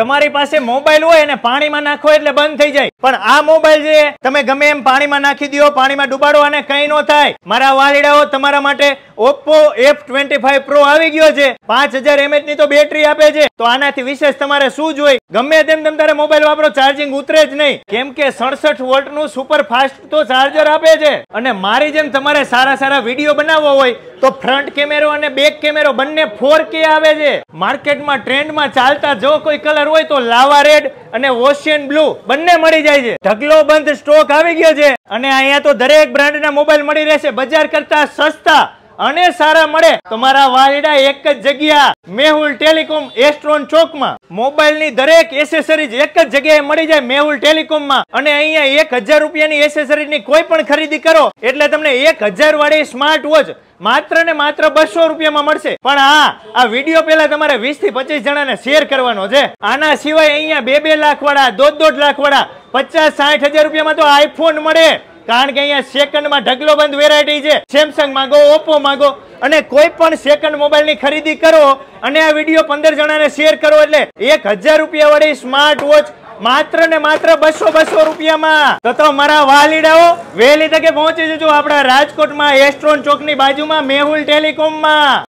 તમારી પાસે મોબાઈલ હોય અને પાણીમાં નાખો એટલે બંધ થઈ જાય પણ આ મોબાઈલ જે તમે ગમે એમ પાણીમાં નાખી દો પાણીમાં ડુબાડો અને કઈ નો થાય મારા વાલીડાઓ તમારા માટે Oppo F twenty five pro આવી ગયો છે પાંચ હજાર એમએચ ની તો બેટરી આપે છે તો આનાથી વિશેષ તમારે શું જોઈ ગમે તેમ તમે તારે મોબાઈલ વાપરો ચાર્જિંગ ઉતરે જ નહીં કેમ કે સડસઠ વોલ્ટ નું સુપર ફાસ્ટ તો ચાર્જર આપે છે અને મારી જેમ તમારે સારા સારા વિડીયો બનાવવો હોય તો ફ્રન્ટ કેમેરો અને બેક કેમેરો બંને ફોર કે આવે છે માર્કેટમાં ટ્રેન્ડમાં ચાલતા જો કોઈ કલર હોય તો લાવા રેડ અને ઓશિયન બ્લુ બંને મળી જાય છે ઢગલો બંધ સ્ટોક આવી ગયો છે અને અહીંયા તો દરેક બ્રાન્ડના મોબાઈલ મળી રહેશે બજાર કરતા સસ્તા અને સારા મળે તો મારા વાલીડા એક જ જગ્યા મેહુલ ટેલિકોમ એસ્ટ્રોન ચોકમાં મોબાઈલની દરેક એસેસરીઝ એક જ જગ્યાએ મળી જાય મેહુલ ટેલિકોમમાં અને અહીંયા એક હજાર રૂપિયાની એસેસરીઝની કોઈ પણ ખરીદી કરો એટલે તમને એક હજાર વાળી સ્માર્ટ વોચ માત્ર ને માત્ર બસો રૂપિયામાં મળશે પણ હા આ વિડીયો પેલા તમારે વીસ થી પચીસ જણાને શેર કરવાનો છે આના સિવાય અહીંયા બે બે લાખ વાળા દોઢ દોઢ લાખ વાળા પચાસ સાઠ હજાર રૂપિયામાં તો આઈફોન મળે કારણ કે અહીંયા સેકન્ડમાં ઢગલો બંધ વેરાયટી છે સેમસંગ માંગો ઓપ્પો માંગો અને કોઈ પણ સેકન્ડ મોબાઈલની ખરીદી કરો અને આ વિડીયો પંદર જણાને શેર કરો એટલે એક હજાર રૂપિયા વાળી સ્માર્ટ વોચ માત્ર ને માત્ર બસો બસો રૂપિયામાં તો તો મારા વાલીડાઓ વહેલી તકે પહોંચી જજો આપણા રાજકોટમાં એસ્ટ્રોન ચોકની બાજુમાં મેહુલ ટેલિકોમમાં